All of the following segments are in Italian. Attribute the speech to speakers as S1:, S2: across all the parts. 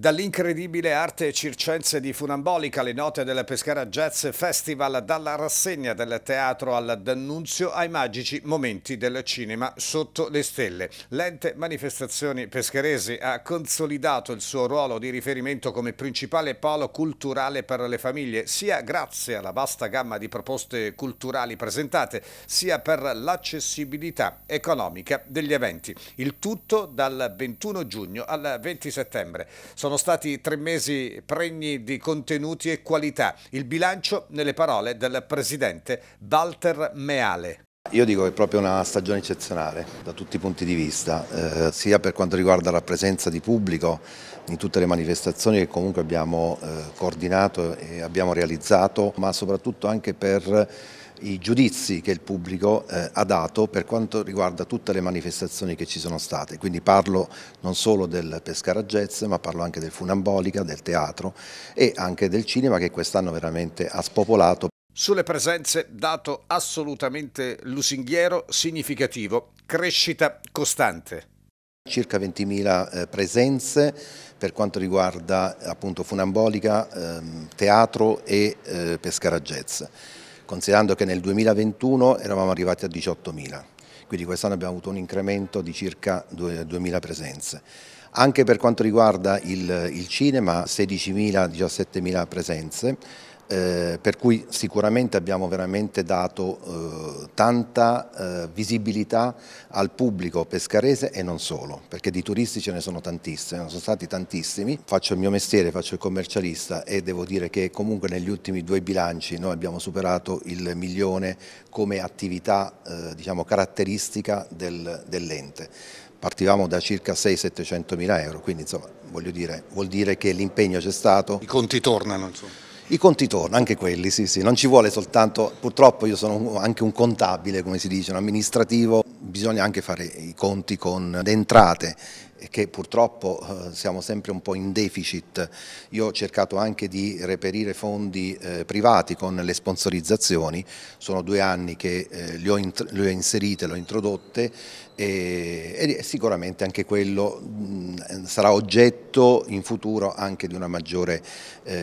S1: Dall'incredibile arte circense di Funambolica, le note del Pescara Jazz Festival, dalla rassegna del teatro al D'Annunzio ai magici momenti del cinema sotto le stelle. L'ente Manifestazioni Pescheresi ha consolidato il suo ruolo di riferimento come principale polo culturale per le famiglie, sia grazie alla vasta gamma di proposte culturali presentate, sia per l'accessibilità economica degli eventi. Il tutto dal 21 giugno al 20 settembre. Sono sono stati tre mesi pregni di contenuti e qualità. Il bilancio nelle parole del presidente Walter Meale.
S2: Io dico che è proprio una stagione eccezionale da tutti i punti di vista, eh, sia per quanto riguarda la presenza di pubblico in tutte le manifestazioni che comunque abbiamo eh, coordinato e abbiamo realizzato, ma soprattutto anche per i giudizi che il pubblico eh, ha dato per quanto riguarda tutte le manifestazioni che ci sono state, quindi parlo non solo del Pescara Jazz ma parlo anche del Funambolica, del teatro e anche del cinema che quest'anno veramente ha spopolato.
S1: Sulle presenze dato assolutamente lusinghiero, significativo, crescita costante
S2: circa 20.000 eh, presenze per quanto riguarda appunto funambolica, ehm, teatro e eh, pescara jazz considerando che nel 2021 eravamo arrivati a 18.000, quindi quest'anno abbiamo avuto un incremento di circa 2.000 presenze. Anche per quanto riguarda il, il cinema, 16.000-17.000 presenze, eh, per cui sicuramente abbiamo veramente dato eh, tanta eh, visibilità al pubblico pescarese e non solo, perché di turisti ce ne sono tantissimi, sono stati tantissimi. Faccio il mio mestiere, faccio il commercialista e devo dire che comunque negli ultimi due bilanci noi abbiamo superato il milione come attività eh, diciamo, caratteristica del, dell'ente. Partivamo da circa 6-700 mila euro, quindi insomma, voglio dire, vuol dire che l'impegno c'è stato. I
S1: conti tornano insomma.
S2: I conti tornano, anche quelli, sì, sì, non ci vuole soltanto, purtroppo io sono anche un contabile, come si dice, un amministrativo bisogna anche fare i conti con le entrate che purtroppo eh, siamo sempre un po' in deficit. Io ho cercato anche di reperire fondi eh, privati con le sponsorizzazioni, sono due anni che eh, le ho, inserite, le ho introdotte e, sicuramente anche quello mm, sarà oggetto in futuro anche di una maggiore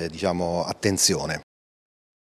S2: diciamo, attenzione.